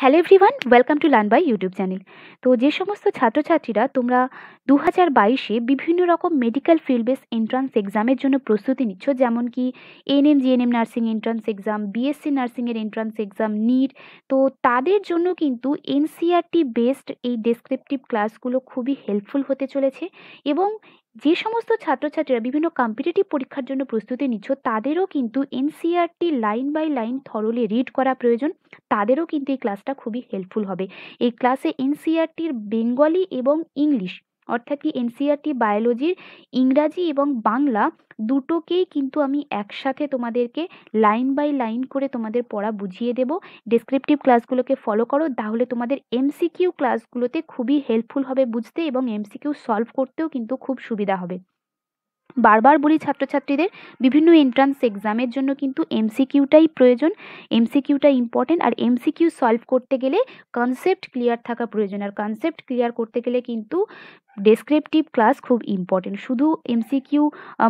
Hello everyone welcome to learn by YouTube channel তো যে সমস্ত ছাত্রছাত্রীরা তোমরা দু হাজার বাইশে বিভিন্ন রকম মেডিকেল ফিল্ড বেস এন্ট্রান্স এক্সামের জন্য প্রস্তুতি নিচ্ছ যেমন কি ANM GNM nursing entrance exam BSc নার্সিংয়ের এন্ট্রান্স এক্সাম নিট তো তাদের জন্য কিন্তু এনসিআরটি বেসড e এই ডেসক্রিপটিভ ক্লাসগুলো খুবই হেল্পফুল হতে চলেছে এবং যে সমস্ত ছাত্রছাত্রীরা বিভিন্ন কম্পিটিটিভ পরীক্ষার জন্য প্রস্তুতি নিচ্ছ তাদেরও কিন্তু NCERT line by line thoroughly read করা প্রয়োজন তাদেরও কিন্তু এই ক্লাসটা খুবই হেল্পফুল হবে এই ক্লাসে এনসিআরটির বেঙ্গলি এবং ইংলিশ অর্থাৎ কি এনসিআরটি বায়োলজির ইংরাজি এবং বাংলা দুটোকেই কিন্তু আমি একসাথে তোমাদেরকে লাইন বাই লাইন করে তোমাদের পড়া বুঝিয়ে দেব ডেসক্রিপটিভ ক্লাসগুলোকে ফলো করো তাহলে তোমাদের এমসিকিউ ক্লাসগুলোতে খুবই হেল্পফুল হবে বুঝতে এবং এমসিকিউ সলভ করতেও কিন্তু খুব সুবিধা হবে বারবার বলি ছাত্রছাত্রীদের বিভিন্ন এন্ট্রান্স এক্সামের জন্য কিন্তু এমসিকিউটাই প্রয়োজন এমসিকিউটা ইম্পর্টেন্ট আর এমসিকিউ সলভ করতে গেলে কনসেপ্ট ক্লিয়ার থাকা প্রয়োজন আর কনসেপ্ট ক্লিয়ার করতে গেলে কিন্তু ডেসক্রিপটিভ ক্লাস খুব ইম্পর্টেন্ট শুধু এমসিকিউ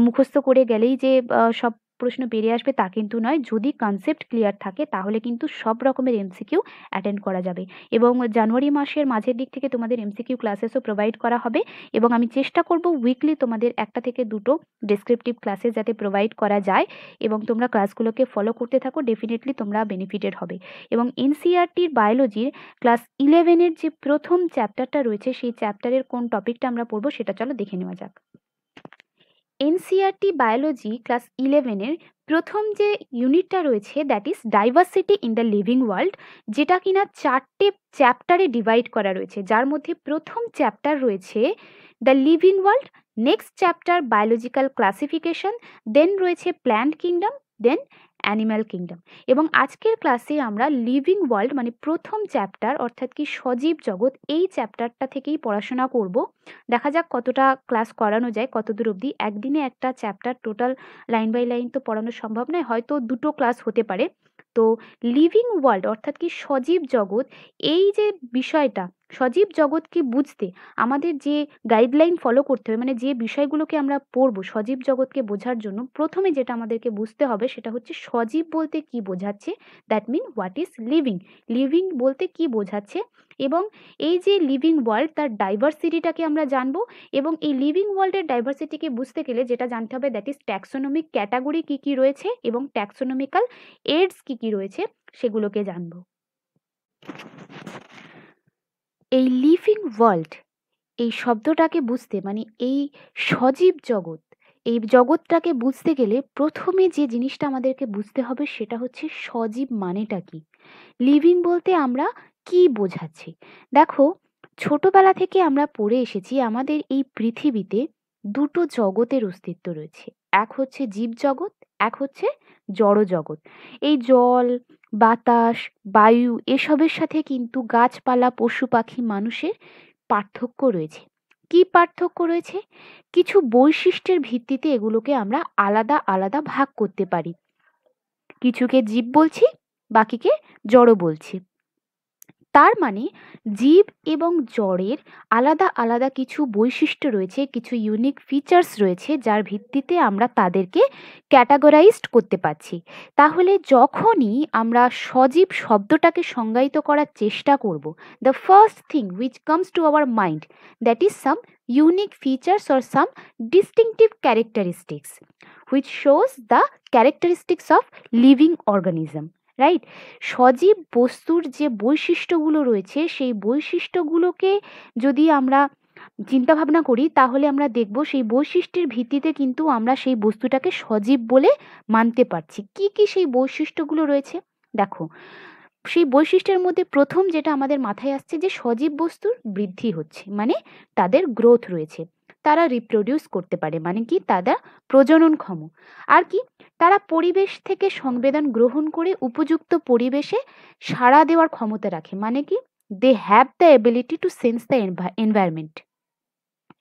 মুখস্থ করে গেলেই যে সব প্রশ্ন বেরিয়ে আসবে তা কিন্তু নয় যদি কনসেপ্ট ক্লিয়ার থাকে তাহলে কিন্তু সব রকমের এমসিকিউ অ্যাটেন্ড করা যাবে এবং জানুয়ারি মাসের মাঝের দিক থেকে তোমাদের এমসিকিউ ক্লাসেসও প্রোভাইড করা হবে এবং আমি চেষ্টা করব উইকলি তোমাদের একটা থেকে দুটো ডেসক্রিপটিভ ক্লাসেস যাতে প্রোভাইড করা যায় এবং তোমরা ক্লাসগুলোকে ফলো করতে থাকো ডেফিনেটলি তোমরা বেনিফিটেড হবে এবং এনসিআরটির বায়োলজির ক্লাস ইলেভেনের যে প্রথম চ্যাপ্টারটা রয়েছে সেই চ্যাপ্টারের কোন টপিকটা আমরা পড়বো সেটা চলো দেখে নেওয়া যাক এনসিআরটি বায়োলজি ক্লাস ইলেভেনের প্রথম যে ইউনিটটা রয়েছে that is diversity in the living world যেটা কিনা চারটে চ্যাপ্টারে ডিভাইড করা রয়েছে যার মধ্যে প্রথম চ্যাপ্টার রয়েছে the living world next chapter biological classification then রয়েছে plant kingdom then animal kingdom এবং আজকের ক্লাসে আমরা লিভিং ওয়ার্ল্ড মানে প্রথম চ্যাপ্টার অর্থাৎ কি সজীব জগৎ এই চ্যাপ্টারটা থেকেই পড়াশোনা করব দেখা যাক কতটা ক্লাস করানো যায় কতদূর অবধি একদিনে একটা chapter total line by line তো পড়ানো সম্ভব নয় হয়তো দুটো ক্লাস হতে পারে তো লিভিং ওয়ার্ল্ড অর্থাৎ কি সজীব জগৎ এই যে বিষয়টা সজীব জগৎকে বুঝতে আমাদের যে গাইডলাইন ফলো করতে হবে মানে যে বিষয়গুলোকে আমরা পড়বো সজীব জগৎকে বোঝার জন্য প্রথমে যেটা আমাদেরকে বুঝতে হবে সেটা হচ্ছে সজীব বলতে কি বোঝাচ্ছে that mean what is living living বলতে কি বোঝাচ্ছে এবং এই যে লিভিং ওয়ার্ল্ড তার ডাইভার্সিটিটাকে আমরা জানবো এবং এই লিভিং ওয়ার্ল্ডের ডাইভার্সিটিকে বুঝতে গেলে যেটা জানতে হবে দ্যাট ইজ ট্যাক্সোনমিক ক্যাটাগরি কি কি রয়েছে এবং ট্যাক্সোনমিক্যাল এডস কি কি রয়েছে সেগুলোকে জানবো এই লিভিং ওয়ার্ল্ড এই শব্দটাকে বুঝতে মানে এই সজীব জগৎ এই জগৎটাকে বুঝতে গেলে প্রথমে যে জিনিসটা আমাদেরকে বুঝতে হবে সেটা হচ্ছে সজীব মানেটা কি লিভিং বলতে আমরা কি বোঝাচ্ছি দেখো ছোটবেলা থেকে আমরা পড়ে এসেছি আমাদের এই পৃথিবীতে দুটো জগতের অস্তিত্ব রয়েছে এক হচ্ছে জীব জগৎ এক হচ্ছে জড় জগৎ এই জল বাতাস বায়ু এসবের সাথে কিন্তু গাছপালা পশু পাখি মানুষের পার্থক্য রয়েছে কি পার্থক্য রয়েছে কিছু বৈশিষ্ট্যের ভিত্তিতে এগুলোকে আমরা আলাদা আলাদা ভাগ করতে পারি কিছুকে জীব বলছি বাকিকে জড় বলছি তার মানে জীব এবং জড়ের আলাদা আলাদা কিছু বৈশিষ্ট্য রয়েছে কিছু ইউনিক ফিচার্স রয়েছে যার ভিত্তিতে আমরা তাদেরকে ক্যাটাগরাইজড করতে পারছি তাহলে যখনই আমরা সজীব শব্দটাকে সংজ্ঞায়িত করার চেষ্টা করব the first thing which comes to our mind that is some unique features or some distinctive characteristics which shows the characteristics of living organism right সজীব বস্তুর যে বৈশিষ্ট্যগুলো রয়েছে সেই বৈশিষ্ট্যগুলোকে যদি আমরা চিন্তা ভাবনা করি তাহলে আমরা দেখব সেই বৈশিষ্ট্যের ভিত্তিতে কিন্তু আমরা সেই বস্তুটাকে সজীব বলে মানতে পারছি কি কি সেই বৈশিষ্ট্যগুলো রয়েছে দেখো সেই বৈশিষ্ট্যের মধ্যে প্রথম যেটা আমাদের মাথায় আসছে যে সজীব বস্তুর বৃদ্ধি হচ্ছে মানে তাদের গ্রোথ রয়েছে তারা রিপ্রোডিউস করতে পারে মানে কি তারা প্রজনন ক্ষম আর কি তারা পরিবেশ থেকে সংবেদন গ্রহণ করে উপযুক্ত পরিবেশে সাড়া দেওয়ার ক্ষমতা রাখে মানে কি they have the ability to sense the environment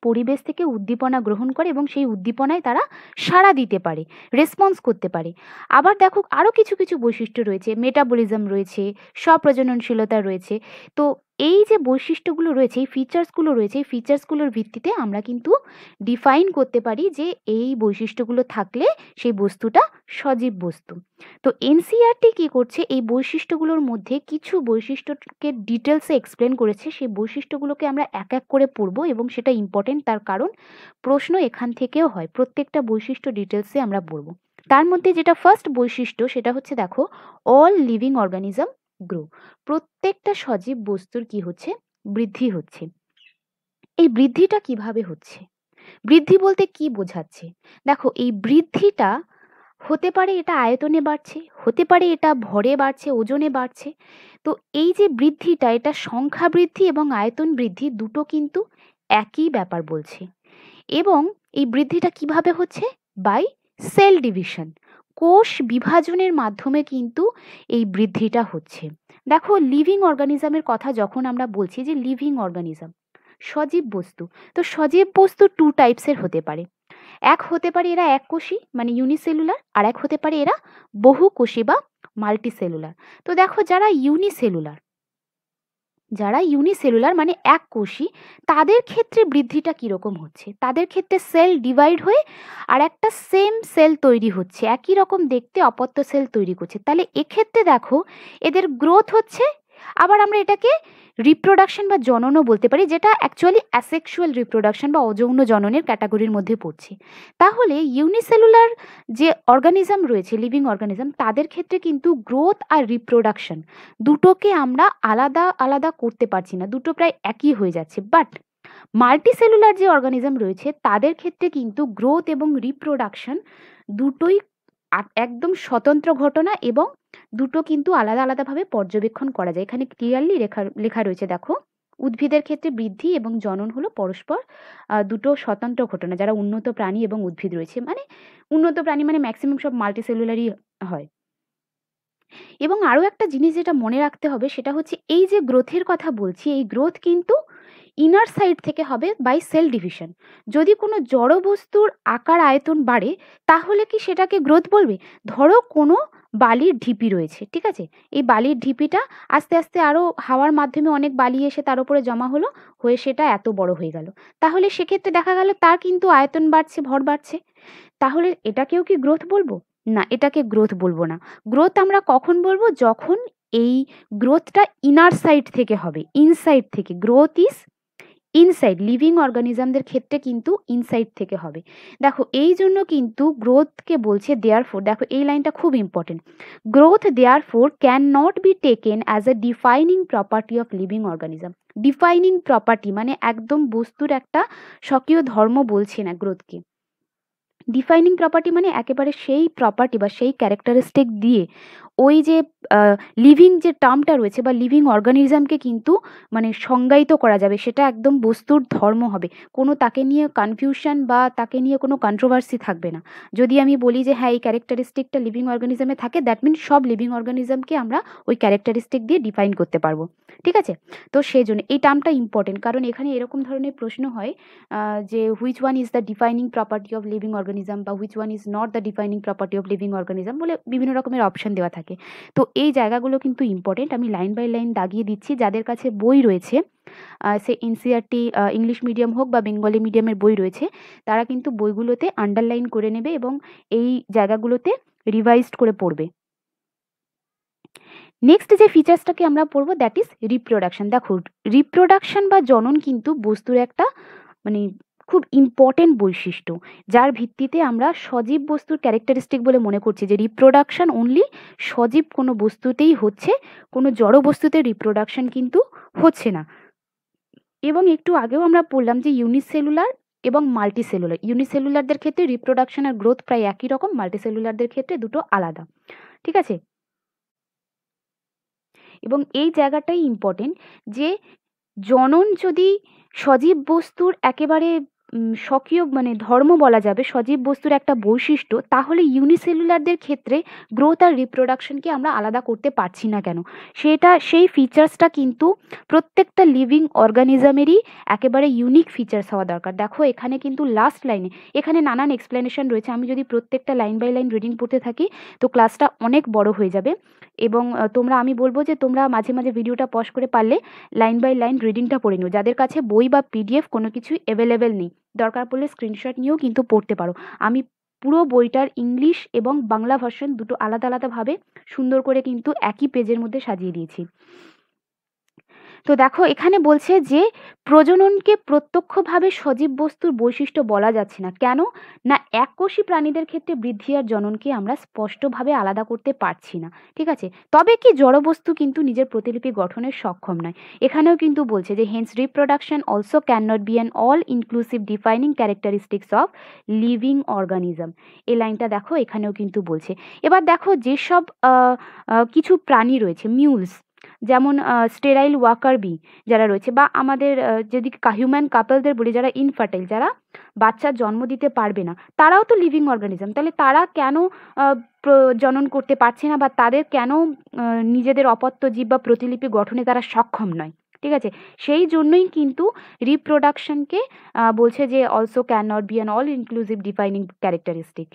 পরিবেশ থেকে উদ্দীপনা গ্রহণ করে এবং সেই উদ্দীপনায় তারা সাড়া দিতে পারে রেসপন্স করতে পারে আবার দেখো আরও কিছু কিছু বৈশিষ্ট্য রয়েছে মেটাবলিজম রয়েছে স্বপ্রজননশীলতা রয়েছে তো এই যে বৈশিষ্ট্যগুলো রয়েছে এই ফিচার্সগুলো রয়েছে এই ফিচার্সগুলোর ভিত্তিতে আমরা কিন্তু ডিফাইন করতে পারি যে এই বৈশিষ্ট্যগুলো থাকলে সেই বস্তুটা সজীব বস্তু তো এনসিআরটি e কি করছে এই বৈশিষ্ট্যগুলোর মধ্যে কিছু বৈশিষ্ট্যকে ডিটেলসে এক্সপ্লেন করেছে সেই বৈশিষ্ট্যগুলোকে আমরা এক এক করে পড়ব এবং সেটা ইম্পর্টেন্ট তার কারণ প্রশ্ন এখান থেকেও হয় প্রত্যেকটা বৈশিষ্ট্য ডিটেলসে আমরা পড়ব তার মধ্যে যেটা ফার্স্ট বৈশিষ্ট্য সেটা হচ্ছে দেখো অল লিভিং অর্গানিজম গ্রো প্রত্যেকটা সজীব বস্তুর কি হচ্ছে বৃদ্ধি হচ্ছে এই বৃদ্ধিটা কিভাবে হচ্ছে বৃদ্ধি বলতে কি বোঝাচ্ছে দেখো এই বৃদ্ধিটা হতে পারে এটা আয়তনে বাড়ছে হতে পারে এটা ভরে বাড়ছে ওজনে বাড়ছে তো এই যে বৃদ্ধিটা এটা সংখ্যা বৃদ্ধি এবং আয়তন বৃদ্ধি দুটো কিন্তু একই ব্যাপার বলছে এবং এই বৃদ্ধিটা কিভাবে হচ্ছে বাই সেল ডিভিশন কোষ বিভাজনের মাধ্যমে কিন্তু এই বৃদ্ধিটা হচ্ছে দেখো লিভিং অর্গানিজমের কথা যখন আমরা বলছি যে লিভিং অর্গানিজম সজীব বস্তু তো সজীব বস্তু টু টাইপসের হতে পারে এক হতে পারে এরা এককোষী মানে ইউনিসেলুলার আর এক হতে পারে এরা বহুকোষী বা মাল্টিসেলুলার তো দেখো যারা ইউনিসেলুলার যারা ইউনিসেলুলার মানে এক কোষী তাদের ক্ষেত্রে বৃদ্ধিটা কীরকম হচ্ছে তাদের ক্ষেত্রে সেল ডিভাইড হয়ে আর একটা সেম সেল তৈরি হচ্ছে একই রকম দেখতে অপত্য সেল তৈরি করছে তাহলে এক্ষেত্রে দেখো এদের গ্রোথ হচ্ছে আবার আমরা এটাকে রিপ্রোডাকশন বা জননও বলতে পারি যেটা অ্যাকচুয়ালি অ্যাসেক্সুয়াল রিপ্রোডাকশন বা অযৌন জননের ক্যাটাগরির মধ্যে পড়ছে তাহলে ইউনিসেলুলার যে অর্গানিজম রয়েছে লিভিং অর্গানিজম তাদের ক্ষেত্রে কিন্তু গ্রোথ আর রিপ্রোডাকশন দুটোকে আমরা আলাদা আলাদা করতে পারছি না দুটো প্রায় একই হয়ে যাচ্ছে বাট মাল্টিসেলুলার যে অর্গানিজম রয়েছে তাদের ক্ষেত্রে কিন্তু গ্রোথ এবং রিপ্রোডাকশন দুটোই একদম স্বতন্ত্র ঘটনা এবং দুটো কিন্তু আলাদা আলাদাভাবে পর্যবেক্ষণ করা যায় এখানে ক্লিয়ারলি লেখা লেখা রয়েছে দেখো উদ্ভিদের ক্ষেত্রে বৃদ্ধি এবং জনন হলো পরস্পর দুটো স্বতন্ত্র ঘটনা যারা উন্নত প্রাণী এবং উদ্ভিদ রয়েছে মানে উন্নত প্রাণী মানে ম্যাক্সিমাম সব মাল্টিসেলুলারই হয় এবং আরও একটা জিনিস যেটা মনে রাখতে হবে সেটা হচ্ছে এই যে গ্রোথের কথা বলছি এই গ্রোথ কিন্তু ইনার সাইড থেকে হবে বাই সেল ডিভিশন যদি কোনো জড়বস্তুর আকার আয়তন বাড়ে তাহলে কি সেটাকে গ্রোথ বলবে ধরো কোনো বালির ঢিপি রয়েছে ঠিক আছে এই বালির ঢিপিটা আস্তে আস্তে আরও হাওয়ার মাধ্যমে অনেক বালি এসে তার উপরে জমা হলো হয়ে সেটা এত বড় হয়ে গেল তাহলে সেক্ষেত্রে দেখা গেল তার কিন্তু আয়তন বাড়ছে ভর বাড়ছে তাহলে এটাকেও কি গ্রোথ বলবো না এটাকে গ্রোথ বলবো না গ্রোথ আমরা কখন বলবো যখন এই গ্রোথটা ইনার সাইড থেকে হবে ইনসাইড থেকে গ্রোথ ইজ ইনসাইড লিভিং অর্গানিজমদের ক্ষেত্রে কিন্তু ইনসাইড থেকে হবে দেখো এই জন্য কিন্তু গ্রোথকে বলছে দেয়ার ফোর দেখো এই লাইনটা খুব important growth therefore can not be taken as a defining property of living organism defining property মানে একদম বস্তুর একটা স্বকীয় ধর্ম বলছে না গ্রোথকে ডিফাইনিং প্রপার্টি মানে একেবারে সেই প্রপার্টি বা সেই ক্যারেক্টারিস্টিক দিয়ে ওই যে লিভিং যে টার্মটা রয়েছে বা লিভিং অর্গানিজমকে কিন্তু মানে সংজ্ঞায়িত করা যাবে সেটা একদম বস্তুর ধর্ম হবে কোনো তাকে নিয়ে কনফিউশন বা তাকে নিয়ে কোনো কন্ট্রোভার্সি থাকবে না যদি আমি বলি যে হ্যাঁ এই ক্যারেক্টারিস্টিকটা লিভিং অর্গানিজমে থাকে দ্যাট মিন সব লিভিং অর্গানিজমকে আমরা ওই ক্যারেক্টারিস্টিক দিয়ে ডিফাইন করতে পারবো ঠিক আছে তো সেই জন্য এই টার্মটা ইম্পর্টেন্ট কারণ এখানে এরকম ধরনের প্রশ্ন হয় যে which one is the defining property of living organism বা which one is not the defining property of living organism বলে বিভিন্ন রকমের অপশন দেওয়া থাকে থাকে তো এই জায়গাগুলো কিন্তু ইম্পর্টেন্ট আমি লাইন বাই লাইন দাগিয়ে দিচ্ছি যাদের কাছে বই রয়েছে সে এনসিআরটি ইংলিশ মিডিয়াম হোক বা বেঙ্গলি মিডিয়ামের বই রয়েছে তারা কিন্তু বইগুলোতে আন্ডারলাইন করে নেবে এবং এই জায়গাগুলোতে রিভাইজড করে পড়বে নেক্সট যে ফিচার্সটাকে আমরা পড়বো দ্যাট ইজ রিপ্রোডাকশান দেখো রিপ্রোডাকশান বা জনন কিন্তু বস্তুর একটা মানে খুব ইম্পর্ট্যান্ট বৈশিষ্ট্য যার ভিত্তিতে আমরা সজীব বস্তুর ক্যারেক্টারিস্টিক বলে মনে করছি যে রিপ্রোডাকশান অনলি সজীব কোনো বস্তুতেই হচ্ছে কোনো জড় বস্তুতে রিপ্রোডাকশান কিন্তু হচ্ছে না এবং একটু আগেও আমরা পড়লাম যে ইউনিসেলুলার এবং মাল্টিসেলুলার ইউনিসেলুলারদের ক্ষেত্রে রিপ্রোডাকশান আর গ্রোথ প্রায় একই রকম মাল্টিসেলুলারদের ক্ষেত্রে দুটো আলাদা ঠিক আছে এবং এই জায়গাটাই ইম্পর্টেন্ট যে জনন যদি সজীব বস্তুর একেবারে স্বকীয় মানে ধর্ম বলা যাবে সজীব বস্তুর একটা বৈশিষ্ট্য তাহলে ইউনিসেলুলারদের ক্ষেত্রে গ্রোথ আর রিপ্রোডাকশনকে আমরা আলাদা করতে পারছি না কেন সেটা সেই ফিচার্সটা কিন্তু প্রত্যেকটা লিভিং অর্গানিজমেরই একেবারে ইউনিক ফিচার্স হওয়া দরকার দেখো এখানে কিন্তু লাস্ট লাইনে এখানে নানান এক্সপ্লেনেশন রয়েছে আমি যদি প্রত্যেকটা লাইন বাই লাইন রিডিং পড়তে থাকি তো ক্লাসটা অনেক বড় হয়ে যাবে এবং তোমরা আমি বলবো যে তোমরা মাঝে মাঝে ভিডিওটা পজ করে পারলে লাইন বাই লাইন রিডিংটা পড়ে নিও যাদের কাছে বই বা পিডিএফ কোনো কিছুই অ্যাভেলেবেল নেই দরকার পড়লে স্ক্রিনশট নিয়েও কিন্তু পড়তে পারো আমি পুরো বইটার ইংলিশ এবং বাংলা ভার্সন দুটো আলাদা আলাদাভাবে সুন্দর করে কিন্তু একই পেজের মধ্যে সাজিয়ে দিয়েছি তো দেখো এখানে বলছে যে প্রজননকে প্রত্যক্ষভাবে সজীব বস্তুর বৈশিষ্ট্য বলা যাচ্ছে না কেন না এককোষী প্রাণীদের ক্ষেত্রে বৃদ্ধি আর জননকে আমরা স্পষ্টভাবে আলাদা করতে পারছি না ঠিক আছে তবে কি জড়বস্তু কিন্তু নিজের প্রতিলিপি গঠনের সক্ষম নয় এখানেও কিন্তু বলছে যে hence reproduction also can not be an all inclusive defining characteristics of living organism এই লাইনটা দেখো এখানেও কিন্তু বলছে এবার দেখো যেসব কিছু প্রাণী রয়েছে মিউলস যেমন স্টেরাইল ওয়াকার বি যারা রয়েছে বা আমাদের যদি হিউম্যান কাপলদের বলি যারা ইনফার্টাইল যারা বাচ্চা জন্ম দিতে পারবে না তারাও তো লিভিং অর্গানিজম তাহলে তারা কেন প্রজনন করতে পারছে না বা তাদের কেন নিজেদের অপত্য জীব বা প্রতিলিপি গঠনে তারা সক্ষম নয় ঠিক আছে সেই জন্যই কিন্তু রিপ্রোডাকশনকে বলছে যে also can not be an all inclusive defining characteristic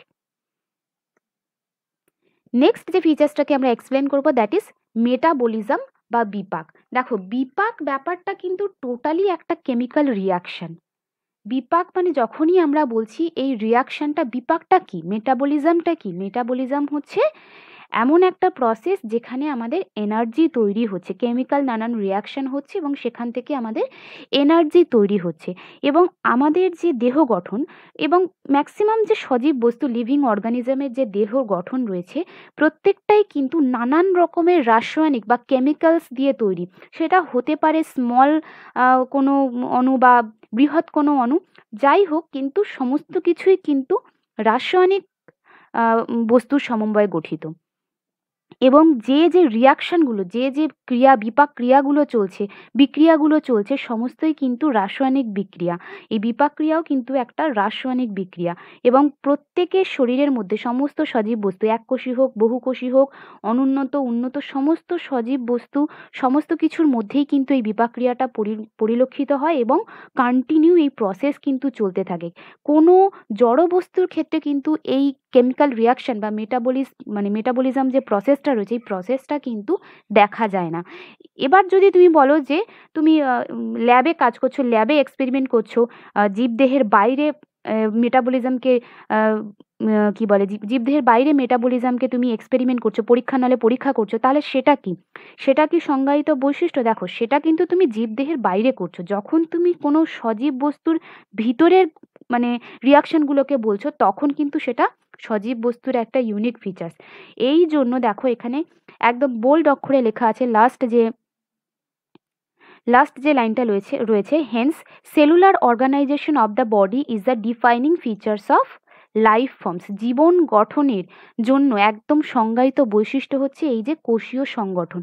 next যে ফিচার্সটাকে আমরা এক্সপ্লেন করবো দ্যাট ইজ মেটাবলিজম বা বিপাক দেখো বিপাক ব্যাপারটা কিন্তু টোটালি একটা কেমিক্যাল রিয়াকশন বিপাক মানে যখনই আমরা বলছি এই রিয়াকশনটা বিপাকটা কি মেটাবলিজমটা কি মেটাবলিজম হচ্ছে এমন একটা প্রসেস যেখানে আমাদের এনার্জি তৈরি হচ্ছে কেমিক্যাল নানান রিয়াকশান হচ্ছে এবং সেখান থেকে আমাদের এনার্জি তৈরি হচ্ছে এবং আমাদের যে দেহ গঠন এবং ম্যাক্সিমাম যে সজীব বস্তু লিভিং অর্গানিজমের যে দেহ গঠন রয়েছে প্রত্যেকটাই কিন্তু নানান রকমের রাসায়নিক বা কেমিক্যালস দিয়ে তৈরি সেটা হতে পারে স্মল কোনো অণু বা বৃহৎ কোনো অণু যাই হোক কিন্তু সমস্ত কিছুই কিন্তু রাসায়নিক বস্তুর সমন্বয়ে গঠিত এবং যে যে রিয়াকশানগুলো যে যে ক্রিয়া বিপাক ক্রিয়াগুলো চলছে বিক্রিয়াগুলো চলছে সমস্তই কিন্তু রাসায়নিক বিক্রিয়া এই বিপাক ক্রিয়াও কিন্তু একটা রাসায়নিক বিক্রিয়া এবং প্রত্যেকের শরীরের মধ্যে সমস্ত সজীব বস্তু এককোষী হোক বহুকোষী হোক অনুন্নত উন্নত সমস্ত সজীব বস্তু সমস্ত কিছুর মধ্যেই কিন্তু এই বিপাক ক্রিয়াটা পরিলক্ষিত হয় এবং কন্টিনিউ এই প্রসেস কিন্তু চলতে থাকে কোনো জড় বস্তুর ক্ষেত্রে কিন্তু এই কেমিক্যাল রিয়াকশান বা মেটাবলিস মানে মেটাবলিজম যে প্রসেসটা রয়েছে এই প্রসেসটা কিন্তু দেখা যায় না এবার যদি তুমি বলো যে তুমি ল্যাবে কাজ করছো ল্যাবে এক্সপেরিমেন্ট করছো জীবদেহের বাইরে মেটাবলিজমকে কি বলে জীবদেহের বাইরে মেটাবলিজমকে তুমি এক্সপেরিমেন্ট করছো পরীক্ষা নলে পরীক্ষা করছো তাহলে সেটা কি সেটা কি সংজ্ঞায়িত বৈশিষ্ট্য দেখো সেটা কিন্তু তুমি জীবদেহের বাইরে করছো যখন তুমি কোনো সজীব বস্তুর ভিতরের মানে রিয়াকশানগুলোকে বলছো তখন কিন্তু সেটা সজীব বস্তুর একটা ইউনিক ফিচার্স এই জন্য দেখো এখানে একদম বোল্ড অক্ষরে লেখা আছে লাস্ট যে লাস্ট যে লাইনটা রয়েছে রয়েছে hence cellular organisation of the body is the defining features of life forms জীবন গঠনের জন্য একদম সংজ্ঞায়িত বৈশিষ্ট্য হচ্ছে এই যে কোষীয় সংগঠন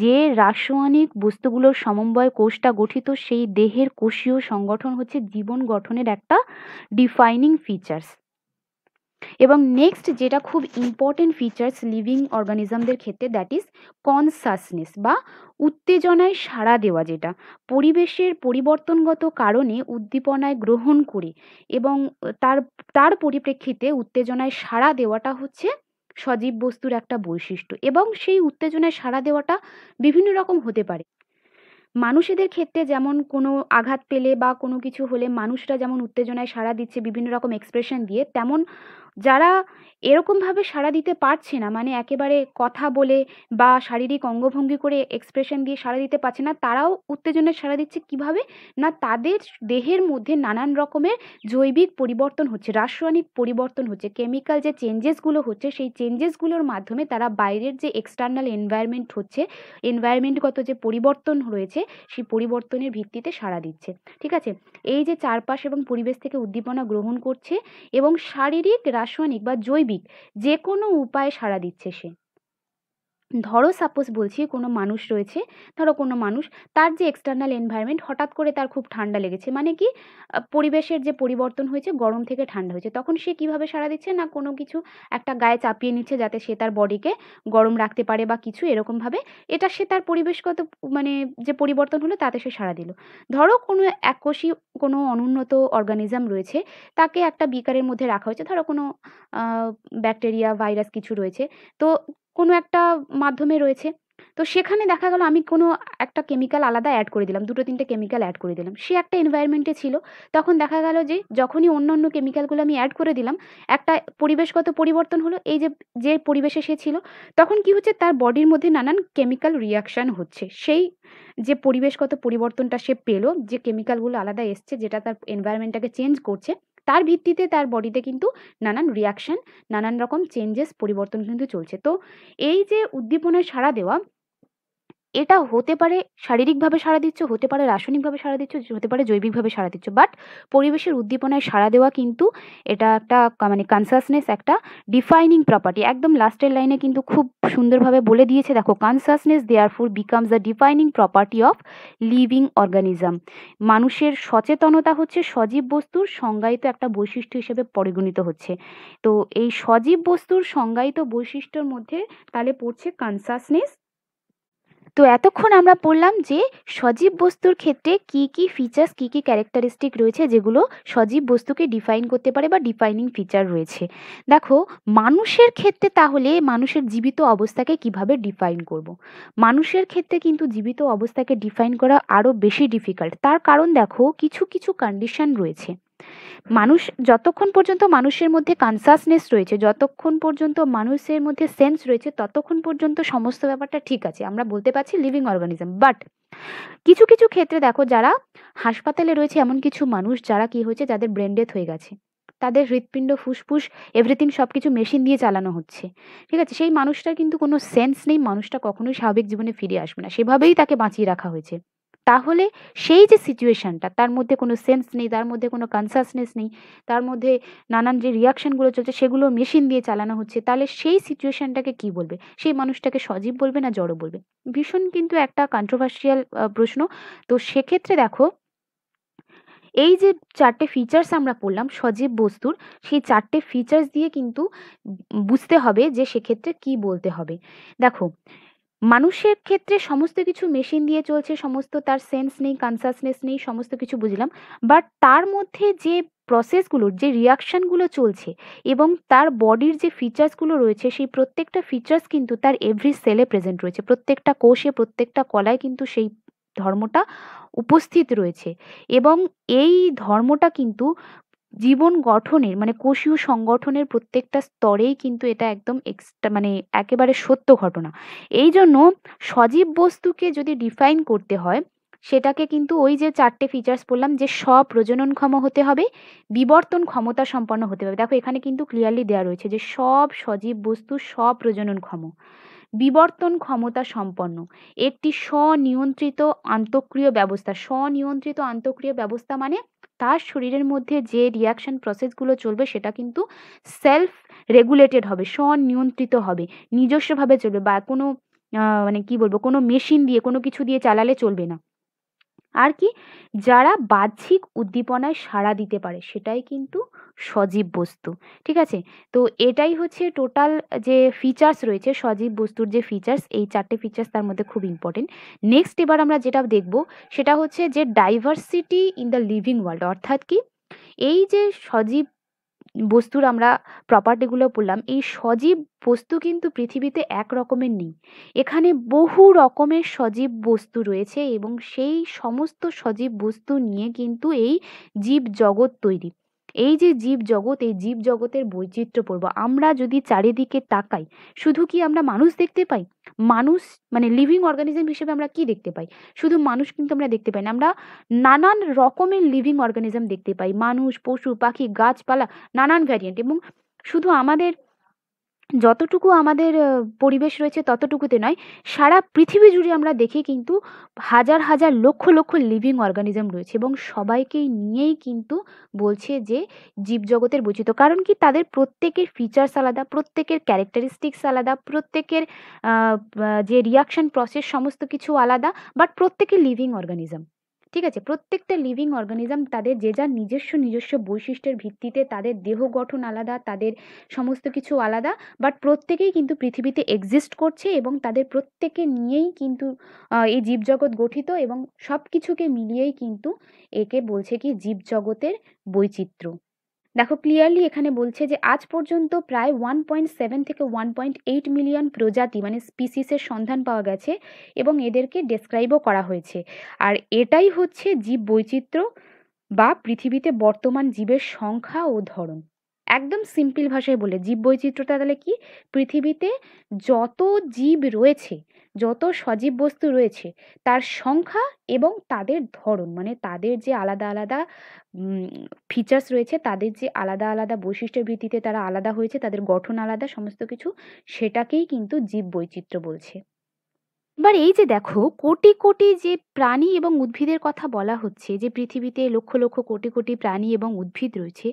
যে রাসায়নিক বস্তুগুলোর সমন্বয় কোষটা গঠিত সেই দেহের কোষীয় সংগঠন হচ্ছে জীবন গঠনের একটা ডিফাইনিং ফিচার্স এবং নেক্সট যেটা খুব ইম্পর্টেন্ট ফিচার্স লিভিং অর্গানিজমদের ক্ষেত্রে দ্যাট ইজ কনসাসনেস বা উত্তেজনায় সাড়া দেওয়া যেটা পরিবেশের পরিবর্তনগত কারণে উদ্দীপনায় গ্রহণ করে এবং তার তার পরিপ্রেক্ষিতে উত্তেজনায় সাড়া দেওয়াটা হচ্ছে সজীব বস্তুর একটা বৈশিষ্ট্য এবং সেই উত্তেজনায় সাড়া দেওয়াটা বিভিন্ন রকম হতে পারে মানুষেদের ক্ষেত্রে যেমন কোনো আঘাত পেলে বা কোনো কিছু হলে মানুষরা যেমন উত্তেজনায় সাড়া দিচ্ছে বিভিন্ন রকম এক্সপ্রেশন দিয়ে তেমন যারা এরকমভাবে সাড়া দিতে পারছে না মানে একেবারে কথা বলে বা শারীরিক অঙ্গভঙ্গি করে এক্সপ্রেশন দিয়ে সাড়া দিতে পারছে না তারাও উত্তেজনার সাড়া দিচ্ছে কিভাবে না তাদের দেহের মধ্যে নানান রকমের জৈবিক পরিবর্তন হচ্ছে রাসায়নিক পরিবর্তন হচ্ছে কেমিক্যাল যে চেঞ্জেসগুলো হচ্ছে সেই চেঞ্জেসগুলোর মাধ্যমে তারা বাইরের যে এক্সটার্নাল এনভায়রনমেন্ট হচ্ছে এনভায়রনমেন্টগত যে পরিবর্তন রয়েছে সেই পরিবর্তনের ভিত্তিতে সাড়া দিচ্ছে ঠিক আছে এই যে চারপাশ এবং পরিবেশ থেকে উদ্দীপনা গ্রহণ করছে এবং শারীরিক রাসায়নিক বা জৈবিক যে কোনো উপায়ে সাড়া দিচ্ছে সে ধরো সাপোজ বলছি কোনো মানুষ রয়েছে ধরো কোনো মানুষ তার যে এক্সটার্নাল এনভায়রনমেন্ট হঠাৎ করে তার খুব ঠান্ডা লেগেছে মানে কি পরিবেশের যে পরিবর্তন হয়েছে গরম থেকে ঠান্ডা হয়েছে তখন সে কিভাবে সাড়া দিচ্ছে না কোনো কিছু একটা গায়ে চাপিয়ে নিচ্ছে যাতে সে তার বডিকে গরম রাখতে পারে বা কিছু এরকমভাবে এটা সে তার পরিবেশগত মানে যে পরিবর্তন হলো তাতে সে সাড়া দিল ধরো কোনো এককোষী কোনো অনুন্নত অর্গানিজম রয়েছে তাকে একটা বিকারের মধ্যে রাখা হয়েছে ধরো কোনো ব্যাকটেরিয়া ভাইরাস কিছু রয়েছে তো কোনো একটা মাধ্যমে রয়েছে তো সেখানে দেখা গেল আমি কোনো একটা কেমিক্যাল আলাদা অ্যাড করে দিলাম দুটো তিনটে কেমিক্যাল অ্যাড করে দিলাম সে একটা এনভায়রনমেন্টে ছিল তখন দেখা গেল যে যখনই অন্য অন্য কেমিক্যালগুলো আমি অ্যাড করে দিলাম একটা পরিবেশগত পরিবর্তন হলো এই যে যে পরিবেশে সে ছিল তখন কি হচ্ছে তার বডির মধ্যে নানান কেমিক্যাল রিয়াকশান হচ্ছে সেই যে পরিবেশগত পরিবর্তনটা সে পেলো যে কেমিক্যালগুলো আলাদা এসছে যেটা তার এনভায়রনমেন্টটাকে চেঞ্জ করছে তার ভিত্তিতে তার বডিতে কিন্তু নানান রিয়াকশান নানান রকম চেঞ্জেস পরিবর্তন কিন্তু চলছে তো এই যে উদ্দীপনার সাড়া দেওয়া এটা হতে পারে শারীরিকভাবে সাড়া দিচ্ছ হতে পারে রাসায়নিকভাবে সাড়া দিচ্ছ হতে পারে জৈবিকভাবে সাড়া দিচ্ছ বাট পরিবেশের উদ্দীপনায় সাড়া দেওয়া কিন্তু এটা একটা মানে কনসাসনেস একটা ডিফাইনিং প্রপার্টি একদম লাস্টের লাইনে কিন্তু খুব সুন্দরভাবে বলে দিয়েছে দেখো consciousness therefore becomes the defining property of living organism মানুষের সচেতনতা হচ্ছে সজীব বস্তুর সংজ্ঞায়িত একটা বৈশিষ্ট্য হিসেবে পরিগণিত হচ্ছে তো এই সজীব বস্তুর সংজ্ঞায়িত বৈশিষ্ট্যর মধ্যে তাহলে পড়ছে কনসাসনেস তো এতক্ষণ আমরা পড়লাম যে সজীব বস্তুর ক্ষেত্রে কি কি ফিচার্স কি কি ক্যারেক্টারিস্টিক রয়েছে যেগুলো সজীব বস্তুকে ডিফাইন করতে পারে বা ডিফাইনিং ফিচার রয়েছে দেখো মানুষের ক্ষেত্রে তাহলে মানুষের জীবিত অবস্থাকে কিভাবে ডিফাইন করব। মানুষের ক্ষেত্রে কিন্তু জীবিত অবস্থাকে ডিফাইন করা আরও বেশি ডিফিকাল্ট তার কারণ দেখো কিছু কিছু কন্ডিশন রয়েছে মানুষ যতক্ষণ পর্যন্ত মানুষের মধ্যে কনসাসনেস রয়েছে যতক্ষণ পর্যন্ত মানুষের মধ্যে সেন্স রয়েছে ততক্ষণ পর্যন্ত সমস্ত ব্যাপারটা ঠিক আছে আমরা বলতে পারছি লিভিং অর্গানিজম বাট কিছু কিছু ক্ষেত্রে দেখো যারা হাসপাতালে রয়েছে এমন কিছু মানুষ যারা কি হয়েছে যাদের ব্রেন ডেথ হয়ে গেছে তাদের হৃৎপিণ্ড ফুসফুস এভরিথিং সব কিছু মেশিন দিয়ে চালানো হচ্ছে ঠিক আছে সেই মানুষটার কিন্তু কোনো সেন্স নেই মানুষটা কখনোই স্বাভাবিক জীবনে ফিরে আসবে না সেভাবেই তাকে বাঁচিয়ে রাখা হয়েছে তাহলে সেই যে সিচুয়েশানটা তার মধ্যে কোনো সেন্স নেই তার মধ্যে কোনো কনসাসনেস নেই তার মধ্যে নানান যে রিয়াকশানগুলো চলছে সেগুলো মেশিন দিয়ে চালানো হচ্ছে তাহলে সেই সিচুয়েশানটাকে কি বলবে সেই মানুষটাকে সজীব বলবে না জড়ো বলবে ভীষণ কিন্তু একটা কন্ট্রোভার্সিয়াল প্রশ্ন তো সেক্ষেত্রে দেখো এই যে চারটে ফিচার্স আমরা পড়লাম সজীব বস্তুর সেই চারটে ফিচার্স দিয়ে কিন্তু বুঝতে হবে যে সেক্ষেত্রে কি বলতে হবে দেখো মানুষের ক্ষেত্রে সমস্ত কিছু মেশিন দিয়ে চলছে সমস্ত তার সেন্স নেই কনসাসনেস নেই সমস্ত কিছু বুঝলাম বাট তার মধ্যে যে প্রসেসগুলোর যে রিয়াকশানগুলো চলছে এবং তার বডির যে ফিচার্সগুলো রয়েছে সেই প্রত্যেকটা ফিচার্স কিন্তু তার এভরি সেলে প্রেজেন্ট রয়েছে প্রত্যেকটা কোষে প্রত্যেকটা কলায় কিন্তু সেই ধর্মটা উপস্থিত রয়েছে এবং এই ধর্মটা কিন্তু জীবন গঠনের মানে কোষীয় সংগঠনের প্রত্যেকটা স্তরেই কিন্তু এটা একদম এক্সট্রা মানে একেবারে সত্য ঘটনা এই জন্য সজীব বস্তুকে যদি ডিফাইন করতে হয় সেটাকে কিন্তু ওই যে চারটে ফিচার্স বললাম যে স্বপ্রজননক্ষম হতে হবে বিবর্তন ক্ষমতা সম্পন্ন হতে হবে দেখো এখানে কিন্তু ক্লিয়ারলি দেওয়া রয়েছে যে সব সজীব বস্তু স্বপ্রজননক্ষম বিবর্তন ক্ষমতা সম্পন্ন একটি স্বনিয়ন্ত্রিত আন্তঃক্রিয় ব্যবস্থা স্বনিয়ন্ত্রিত আন্তঃক্রিয় ব্যবস্থা মানে তার শরীরের মধ্যে যে রিয়াকশান প্রসেসগুলো চলবে সেটা কিন্তু সেলফ রেগুলেটেড হবে স্বনিয়ন্ত্রিত হবে নিজস্বভাবে চলবে বা কোনো মানে কি বলবো কোনো মেশিন দিয়ে কোনো কিছু দিয়ে চালালে চলবে না আর কি যারা বাহ্যিক উদ্দীপনায় সাড়া দিতে পারে সেটাই কিন্তু সজীব বস্তু ঠিক আছে তো এটাই হচ্ছে টোটাল যে ফিচার্স রয়েছে সজীব বস্তুর যে ফিচার্স এই চারটে ফিচার্স তার মধ্যে খুব ইম্পর্টেন্ট নেক্সট এবার আমরা যেটা দেখব সেটা হচ্ছে যে diversity in the living world অর্থাৎ কি এই যে সজীব বস্তুর আমরা প্রপার্টিগুলো পড়লাম এই সজীব বস্তু কিন্তু পৃথিবীতে এক রকমের নেই এখানে বহু রকমের সজীব বস্তু রয়েছে এবং সেই সমস্ত সজীব বস্তু নিয়ে কিন্তু এই জীব জগৎ তৈরি এই যে জীব জগৎ এই জীব জগতের বৈচিত্র্য পড়ব আমরা যদি চারিদিকে তাকাই শুধু কি আমরা মানুষ দেখতে পাই মানুষ মানে লিভিং অর্গানিজম হিসেবে আমরা কি দেখতে পাই শুধু মানুষ কিন্তু আমরা দেখতে পাই না আমরা নানান রকমের লিভিং অর্গানিজম দেখতে পাই মানুষ পশু পাখি গাছপালা নানান ভ্যারিয়েন্ট এবং শুধু আমাদের যতটুকু আমাদের পরিবেশ রয়েছে ততটুকুতে নয় সারা পৃথিবী জুড়ে আমরা দেখি কিন্তু হাজার হাজার লক্ষ লক্ষ লিভিং অর্গানিজম রয়েছে এবং সবাইকে নিয়েই কিন্তু বলছে যে জীবজগতের বৈচিত্র্য কারণ কি তাদের প্রত্যেকের ফিচার্স আলাদা প্রত্যেকের ক্যারেক্টারিস্টিক্স আলাদা প্রত্যেকের যে রিয়াকশন প্রসেস সমস্ত কিছু আলাদা বাট প্রত্যেকে লিভিং অর্গানিজম ঠিক আছে প্রত্যেকটা লিভিং অর্গানিজম তাদের যে যার নিজস্ব নিজস্ব বৈশিষ্ট্যের ভিত্তিতে তাদের দেহ গঠন আলাদা তাদের সমস্ত কিছু আলাদা বাট প্রত্যেকেই কিন্তু পৃথিবীতে এক্সিস্ট করছে এবং তাদের প্রত্যেকে নিয়েই কিন্তু এই জীবজগৎ গঠিত এবং সব কিছুকে মিলিয়েই কিন্তু একে বলছে কি জীবজগতের বৈচিত্র্য দেখো ক্লিয়ারলি এখানে বলছে যে আজ পর্যন্ত প্রায় ওয়ান পয়েন্ট সেভেন থেকে ওয়ান পয়েন্ট এইট মিলিয়ন প্রজাতি মানে স্পিসিসের সন্ধান পাওয়া গেছে এবং এদেরকে ডেসক্রাইবও করা হয়েছে আর এটাই হচ্ছে জীব বৈচিত্র্য বা পৃথিবীতে বর্তমান জীবের সংখ্যা ও ধরন একদম সিম্পল ভাষায় বলে জীববৈচিত্র্যতা তাহলে কি পৃথিবীতে যত জীব রয়েছে যত সজীব বস্তু রয়েছে তার সংখ্যা এবং তাদের ধরন মানে তাদের যে আলাদা আলাদা ফিচার্স রয়েছে তাদের যে আলাদা আলাদা বৈশিষ্ট্যের ভিত্তিতে তারা আলাদা হয়েছে তাদের গঠন আলাদা সমস্ত কিছু সেটাকেই কিন্তু জীব বৈচিত্র্য বলছে এবার এই যে দেখো কোটি কোটি যে প্রাণী এবং উদ্ভিদের কথা বলা হচ্ছে যে পৃথিবীতে লক্ষ লক্ষ কোটি কোটি প্রাণী এবং উদ্ভিদ রয়েছে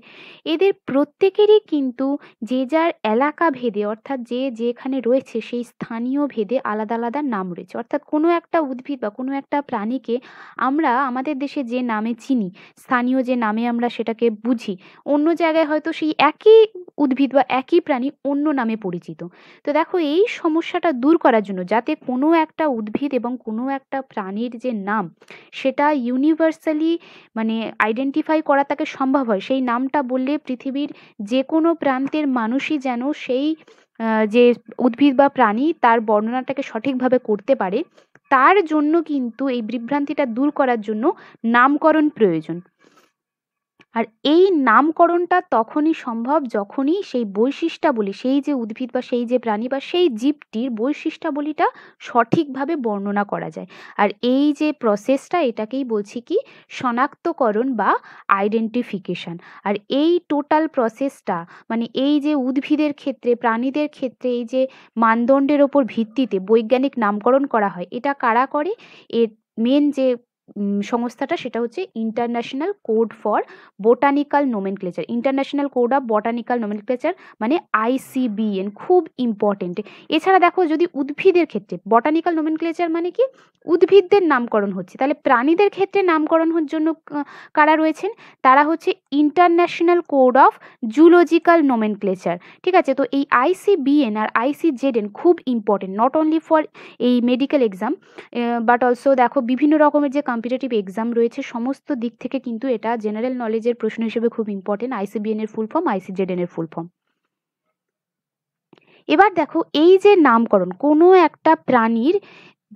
এদের প্রত্যেকেরই কিন্তু যে যার এলাকা ভেদে অর্থাৎ যে যেখানে রয়েছে সেই স্থানীয় ভেদে আলাদা আলাদা নাম রয়েছে অর্থাৎ কোনো একটা উদ্ভিদ বা কোনো একটা প্রাণীকে আমরা আমাদের দেশে যে নামে চিনি স্থানীয় যে নামে আমরা সেটাকে বুঝি অন্য জায়গায় হয়তো সেই একই উদ্ভিদ বা একই প্রাণী অন্য নামে পরিচিত তো দেখো এই সমস্যাটা দূর করার জন্য যাতে কোনো এক একটা উদ্ভিদ এবং কোনো একটা প্রাণীর যে নাম সেটা ইউনিভার্সালি মানে আইডেন্টিফাই করা তাকে সম্ভব হয় সেই নামটা বললে পৃথিবীর যে কোনো প্রান্তের মানুষই যেন সেই যে উদ্ভিদ বা প্রাণী তার বর্ণনাটাকে সঠিকভাবে করতে পারে তার জন্য কিন্তু এই বিভ্রান্তিটা দূর করার জন্য নামকরণ প্রয়োজন আর এই নামকরণটা তখনই সম্ভব যখনই সেই বৈশিষ্ট্যাবলী সেই যে উদ্ভিদ বা সেই যে প্রাণী বা সেই জীবটির বৈশিষ্ট্যাবলীটা সঠিকভাবে বর্ণনা করা যায় আর এই যে প্রসেসটা এটাকেই বলছি কি শনাক্তকরণ বা আইডেন্টিফিকেশান আর এই টোটাল প্রসেসটা মানে এই যে উদ্ভিদের ক্ষেত্রে প্রাণীদের ক্ষেত্রে এই যে মানদণ্ডের ওপর ভিত্তিতে বৈজ্ঞানিক নামকরণ করা হয় এটা কারা করে এর মেন যে সংস্থাটা সেটা হচ্ছে international code for botanical nomenclature international code of botanical nomenclature মানে আইসিবিএন খুব ইম্পর্টেন্ট এছাড়া দেখো যদি উদ্ভিদের ক্ষেত্রে বটানিক্যাল নোমেনক্লেচার মানে কি উদ্ভিদদের নামকরণ হচ্ছে তাহলে প্রাণীদের ক্ষেত্রে নামকরণ জন্য কারা রয়েছেন তারা হচ্ছে international code of zoological nomenclature ঠিক আছে তো এই আইসিবিএন আর আইসিজেডএন খুব ইম্পর্টেন্ট নট অনলি ফর এই মেডিকেল এক্সাম বাট অলসো দেখো বিভিন্ন রকমের যে কম্পিটিটিভ এক্সাম রয়েছে সমস্ত দিক থেকে কিন্তু এটা জেনারেল নলেজের প্রশ্ন হিসেবে খুব ইম্পর্টেন্ট আইসিবিএন এর ফুল ফর্ম আইসিজেডএন এর ফুল ফর্ম এবার দেখো এই যে নামকরণ কোনো একটা প্রাণীর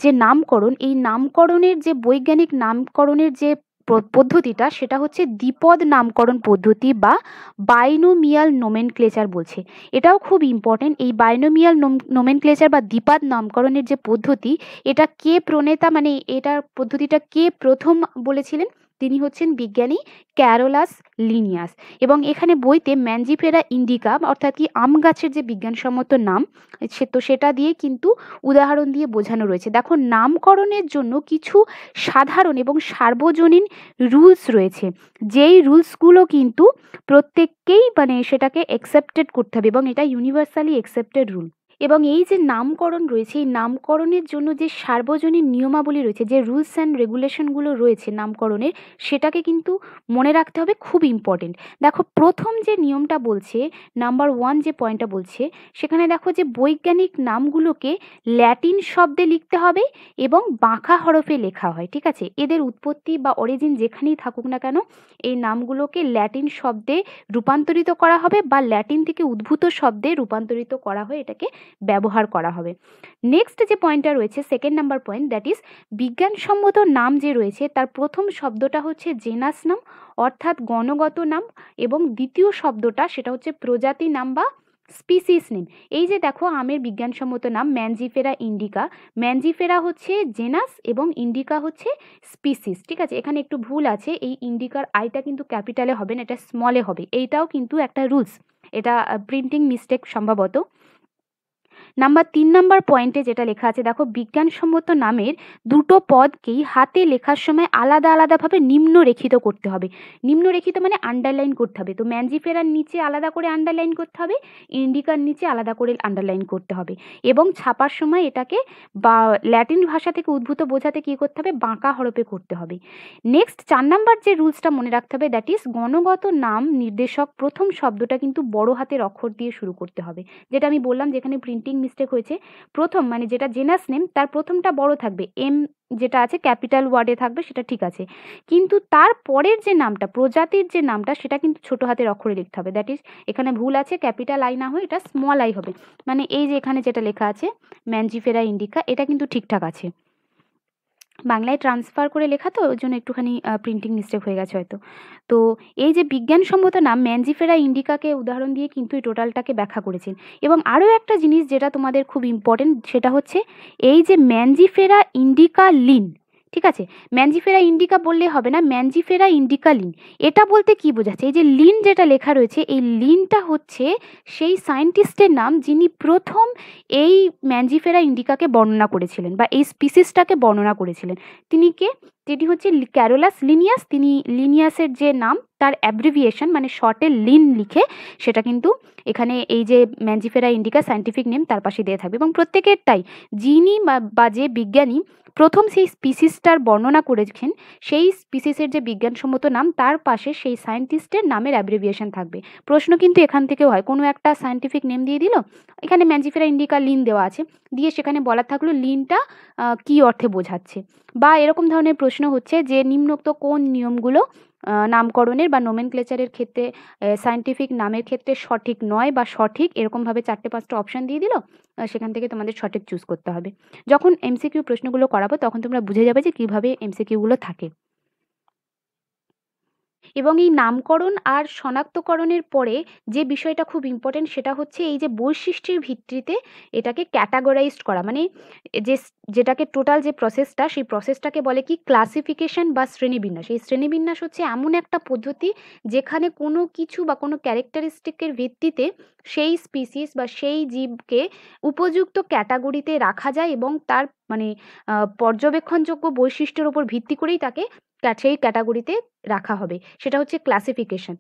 যে নামকরণ এই নামকরণের যে বৈজ্ঞানিক নামকরণের যে পদ্ধতিটা সেটা হচ্ছে দ্বিপদ নামকরণ পদ্ধতি বা বাইনোমিয়াল নোমেন ক্লেচার বলছে এটাও খুব ইম্পর্টেন্ট এই বাইনোমিয়াল নোমেন ক্লেচার বা দ্বিপদ নামকরণের যে পদ্ধতি এটা কে প্রণেতা মানে এটার পদ্ধতিটা কে প্রথম বলেছিলেন তিনি হচ্ছেন বিজ্ঞানী ক্যারোলাস লিনিয়াস এবং এখানে বইতে ম্যানজিফেরা ইন্ডিকা অর্থাৎ কি আম গাছের যে বিজ্ঞানসম্মত নাম সে তো সেটা দিয়ে কিন্তু উদাহরণ দিয়ে বোঝানো রয়েছে দেখো নামকরণের জন্য কিছু সাধারণ এবং সার্বজনীন রুলস রয়েছে যেই রুলসগুলো কিন্তু প্রত্যেককেই মানে সেটাকে অ্যাকসেপ্টেড করতে হবে এবং এটা ইউনিভার্সালি অ্যাকসেপ্টেড রুল এবং এই যে নামকরণ রয়েছে এই নামকরণের জন্য যে সার্বজনীন নিয়মাবলী রয়েছে যে রুলস অ্যান্ড রেগুলেশনগুলো রয়েছে নামকরণের সেটাকে কিন্তু মনে রাখতে হবে খুব ইম্পর্টেন্ট দেখো প্রথম যে নিয়মটা বলছে নাম্বার ওয়ান যে পয়েন্টটা বলছে সেখানে দেখো যে বৈজ্ঞানিক নামগুলোকে ল্যাটিন শব্দে লিখতে হবে এবং বাঁকা হরফে লেখা হয় ঠিক আছে এদের উৎপত্তি বা অরিজিন যেখানেই থাকুক না কেন এই নামগুলোকে ল্যাটিন শব্দে রূপান্তরিত করা হবে বা ল্যাটিন থেকে উদ্ভূত শব্দে রূপান্তরিত করা হয় এটাকে ব্যবহার করা হবে নেক্সট যে পয়েন্টটা রয়েছে second number point that is বিজ্ঞানসম্মত নাম যে রয়েছে তার প্রথম শব্দটা হচ্ছে জেনাস নাম অর্থাৎ গণগত নাম এবং দ্বিতীয় শব্দটা সেটা হচ্ছে প্রজাতি নাম বা স্পিসিস নেম এই যে দেখো আমের বিজ্ঞানসম্মত নাম ম্যানজিফেরা ইন্ডিকা ম্যানজিফেরা হচ্ছে জেনাস এবং ইন্ডিকা হচ্ছে স্পিসিস ঠিক আছে এখানে একটু ভুল আছে এই ইন্ডিকার আইটা কিন্তু ক্যাপিটালে হবে না এটা স্মলে হবে এইটাও কিন্তু একটা রুলস এটা প্রিন্টিং মিস্টেক সম্ভবত নাম্বার তিন নাম্বার পয়েন্টে যেটা লেখা আছে দেখো বিজ্ঞানসম্মত নামের দুটো পদকেই হাতে লেখার সময় আলাদা আলাদাভাবে নিম্নরেখিত করতে হবে নিম্নরেখিত মানে আন্ডারলাইন করতে হবে তো ম্যানজিফেরার নিচে আলাদা করে আন্ডারলাইন করতে হবে ইন্ডিকার নিচে আলাদা করে আন্ডারলাইন করতে হবে এবং ছাপার সময় এটাকে বা ল্যাটিন ভাষা থেকে উদ্ভূত বোঝাতে কী করতে হবে বাঁকা হরপে করতে হবে নেক্সট চার নাম্বার যে রুলসটা মনে রাখতে হবে দ্যাট ইজ গণগত নাম নির্দেশক প্রথম শব্দটা কিন্তু বড় হাতের অক্ষর দিয়ে শুরু করতে হবে যেটা আমি বললাম যেখানে প্রিন্টিং মিস্টেক হয়েছে প্রথম মানে যেটা জেনাস নেম তার প্রথমটা বড় থাকবে এম যেটা আছে ক্যাপিটাল ওয়ার্ডে থাকবে সেটা ঠিক আছে কিন্তু তার পরের যে নামটা প্রজাতির যে নামটা সেটা কিন্তু ছোট হাতের অক্ষরে লিখতে হবে দ্যাট ইজ এখানে ভুল আছে ক্যাপিটাল আই না হয়ে এটা স্মল আই হবে মানে এই যে এখানে যেটা লেখা আছে ম্যানজিফেরা ইন্ডিকা এটা কিন্তু ঠিকঠাক আছে বাংলায় ট্রান্সফার করে লেখা তো ওই জন্য একটুখানি প্রিন্টিং মিস্টেক হয়ে গেছে হয়তো তো এই যে বিজ্ঞানসম্মত নাম ম্যানজিফেরা ইন্ডিকাকে উদাহরণ দিয়ে কিন্তু এই টোটালটাকে ব্যাখ্যা করেছেন এবং আরও একটা জিনিস যেটা তোমাদের খুব ইম্পর্টেন্ট সেটা হচ্ছে এই যে ম্যানজিফেরা ইন্ডিকা লিন ঠিক আছে ম্যানজিফেরা ইন্ডিকা বললে হবে না ম্যানজিফেরা ইন্ডিকা লিন এটা বলতে কি বোঝাচ্ছে এই যে লিন যেটা লেখা রয়েছে এই লিনটা হচ্ছে সেই সায়েন্টিস্টের নাম যিনি প্রথম এই ম্যানজিফেরা ইন্ডিকাকে বর্ণনা করেছিলেন বা এই স্পিসিসটাকে বর্ণনা করেছিলেন তিনি কে যেটি হচ্ছে ক্যারোলাস লিনিয়াস তিনি লিনিয়াসের যে নাম তার অ্যাব্রিভিয়েশন মানে শর্টে লিন লিখে সেটা কিন্তু এখানে এই যে ম্যানজিফেরা ইন্ডিকা সায়েন্টিফিক নেম তার পাশে দিয়ে থাকবে এবং প্রত্যেকের তাই যিনি বা যে বিজ্ঞানী প্রথম সেই স্পিসিসটার বর্ণনা করেছেন সেই স্পিসিসের যে বিজ্ঞানসম্মত নাম তার পাশে সেই সায়েন্টিস্টের নামের অ্যাব্রিভিয়েশন থাকবে প্রশ্ন কিন্তু এখান থেকেও হয় কোনো একটা সায়েন্টিফিক নেম দিয়ে দিল এখানে ম্যানজিফেরা ইন্ডিকা লিন দেওয়া আছে দিয়ে সেখানে বলা থাকলো লিনটা কি অর্থে বোঝাচ্ছে বা এরকম ধরনের প্রশ্ন প্রশ্ন হচ্ছে যে নিম্নোক্ত কোন নিয়মগুলো নামকরণের বা নোমেন ক্লেচারের ক্ষেত্রে সায়েন্টিফিক নামের ক্ষেত্রে সঠিক নয় বা সঠিক এরকমভাবে চারটে পাঁচটা অপশান দিয়ে দিল সেখান থেকে তোমাদের সঠিক চুজ করতে হবে যখন এমসিকিউ প্রশ্নগুলো করাবো তখন তোমরা বুঝে যাবে যে কীভাবে এমসিকিউগুলো থাকে এবং এই নামকরণ আর শনাক্তকরণের পরে যে বিষয়টা খুব ইম্পর্টেন্ট সেটা হচ্ছে এই যে বৈশিষ্ট্যের ভিত্তিতে এটাকে ক্যাটাগরাইজড করা মানে যে যেটাকে টোটাল যে প্রসেসটা সেই প্রসেসটাকে বলে কি ক্লাসিফিকেশন বা শ্রেণীবিন্যাস এই শ্রেণীবিন্যাস হচ্ছে এমন একটা পদ্ধতি যেখানে কোনো কিছু বা কোনো ক্যারেক্টারিস্টিকের ভিত্তিতে সেই স্পিসিস বা সেই জীবকে উপযুক্ত ক্যাটাগরিতে রাখা যায় এবং তার মানে পর্যবেক্ষণযোগ্য বৈশিষ্ট্যের উপর ভিত্তি করেই তাকে সেই ক্যাটাগরিতে রাখা হবে সেটা হচ্ছে ক্লাসিফিকেশন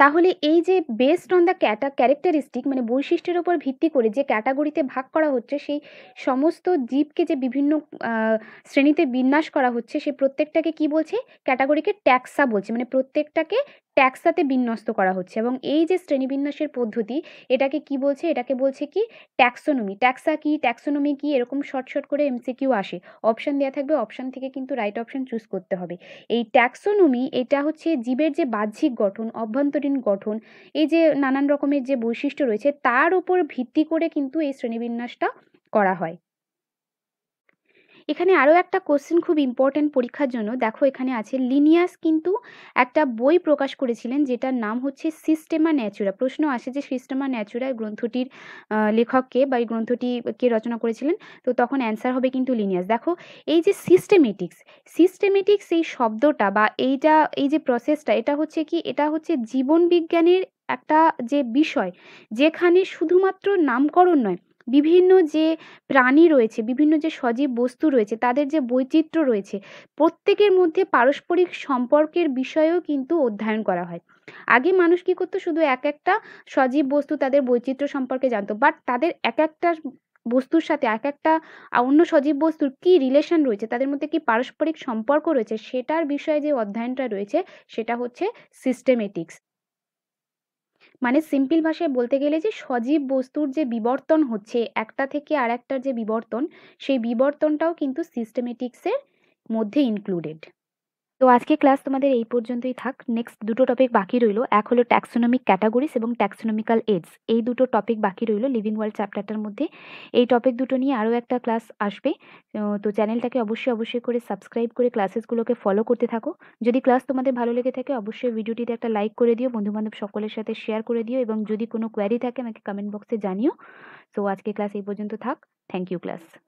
তাহলে এই যে based on the cata characteristic মানে বৈশিষ্ট্যের উপর ভিত্তি করে যে ক্যাটাগরিতে ভাগ করা হচ্ছে সেই সমস্ত জীবকে যে বিভিন্ন শ্রেণীতে বিন্যাস করা হচ্ছে সে প্রত্যেকটাকে কি বলছে ক্যাটাগরিকে ট্যাক্সা বলছে মানে প্রত্যেকটাকে ট্যাক্সাতে বিন্যস্ত করা হচ্ছে এবং এই যে শ্রেণীবিন্যাসের পদ্ধতি এটাকে কি বলছে এটাকে বলছে কি ট্যাক্সোনমি ট্যাক্সা কি ট্যাক্সোনমি কি এরকম শর্ট শর্ট করে এমসিকিউ আসে অপশান দেওয়া থাকবে অপশান থেকে কিন্তু রাইট অপশান চুজ করতে হবে এই ট্যাক্সোনমি এটা হচ্ছে জীবের যে বাহ্যিক গঠন অভ্যন্তরীণ গঠন এই যে নানান রকমের যে বৈশিষ্ট্য রয়েছে তার উপর ভিত্তি করে কিন্তু এই শ্রেণীবিন্যাসটা করা হয় এখানে আরও একটা কোশ্চেন খুব ইম্পর্ট্যান্ট পরীক্ষার জন্য দেখো এখানে আছে লিনিয়াস কিন্তু একটা বই প্রকাশ করেছিলেন যেটার নাম হচ্ছে সিস্টেমা ন্যাচুরা প্রশ্ন আসে যে সিস্টেমা ন্যাচুরা গ্রন্থটির লেখককে বা এই গ্রন্থটি কে রচনা করেছিলেন তো তখন অ্যান্সার হবে কিন্তু লিনিয়াস দেখো এই যে সিস্টেমেটিক্স সিস্টেমেটিক্স এই শব্দটা বা এইটা এই যে প্রসেসটা এটা হচ্ছে কি এটা হচ্ছে জীবন বিজ্ঞানের একটা যে বিষয় যেখানে শুধুমাত্র নামকরণ নয় বিভিন্ন যে প্রাণী রয়েছে বিভিন্ন যে সজীব বস্তু রয়েছে তাদের যে বৈচিত্র্য রয়েছে প্রত্যেকের মধ্যে পারস্পরিক সম্পর্কের বিষয়েও কিন্তু অধ্যয়ন করা হয় আগে মানুষ কি করতো শুধু এক একটা সজীব বস্তু তাদের বৈচিত্র্য সম্পর্কে জানতো বাট তাদের এক একটা বস্তুর সাথে এক একটা অন্য সজীব বস্তুর কি রিলেশন রয়েছে তাদের মধ্যে কি পারস্পরিক সম্পর্ক রয়েছে সেটার বিষয়ে যে অধ্যয়নটা রয়েছে সেটা হচ্ছে সিস্টেমেটিক্স মানে সিম্পল ভাষায় বলতে গেলে যে সজীব বস্তুর যে বিবর্তন হচ্ছে একটা থেকে আর একটার যে বিবর্তন সেই বিবর্তনটাও কিন্তু সিস্টেমেটিক্সের মধ্যে ইনক্লুডেড তো আজকে ক্লাস তোমাদের এই পর্যন্তই থাক নেক্সট দুটো টপিক বাকি রইল এক হলো ট্যাক্সোনমিক ক্যাটাগরিজ এবং ট্যাক্সোনমিক্যাল এডস এই দুটো টপিক বাকি রইল লিভিং ওয়ার্ল্ড চ্যাপ্টারটার মধ্যে এই টপিক দুটো নিয়ে আরও একটা ক্লাস আসবে তো চ্যানেলটাকে অবশ্যই অবশ্যই করে সাবস্ক্রাইব করে ক্লাসেসগুলোকে ফলো করতে থাকো যদি ক্লাস তোমাদের ভালো লেগে থাকে অবশ্যই ভিডিওটিতে একটা লাইক করে দিও বন্ধুবান্ধব সকলের সাথে শেয়ার করে দিও এবং যদি কোনো কোয়ারি থাকে আমাকে কমেন্ট বক্সে জানিও সো আজকে ক্লাস এই পর্যন্ত থাক থ্যাংক ইউ ক্লাস